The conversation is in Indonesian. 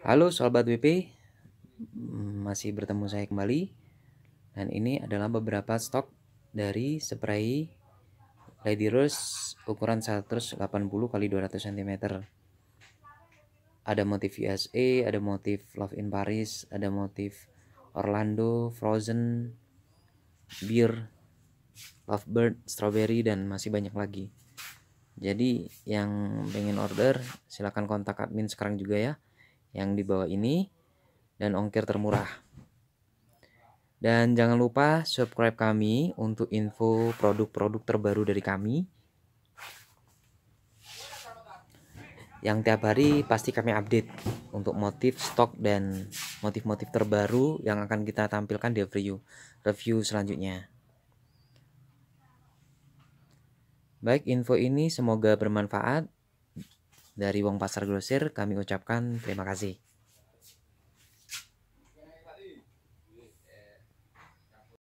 Halo Sobat WP, masih bertemu saya kembali dan ini adalah beberapa stok dari spray Lady Rose ukuran 180 x 200 cm. Ada motif USA, ada motif Love in Paris, ada motif Orlando, Frozen, Beer, Lovebird, Strawberry dan masih banyak lagi. Jadi yang pengen order silahkan kontak admin sekarang juga ya yang di bawah ini dan ongkir termurah. Dan jangan lupa subscribe kami untuk info produk-produk terbaru dari kami. Yang tiap hari pasti kami update untuk motif, stok, dan motif-motif terbaru yang akan kita tampilkan di review, review selanjutnya. Baik, info ini semoga bermanfaat. Dari Wong Pasar Grosir kami ucapkan terima kasih.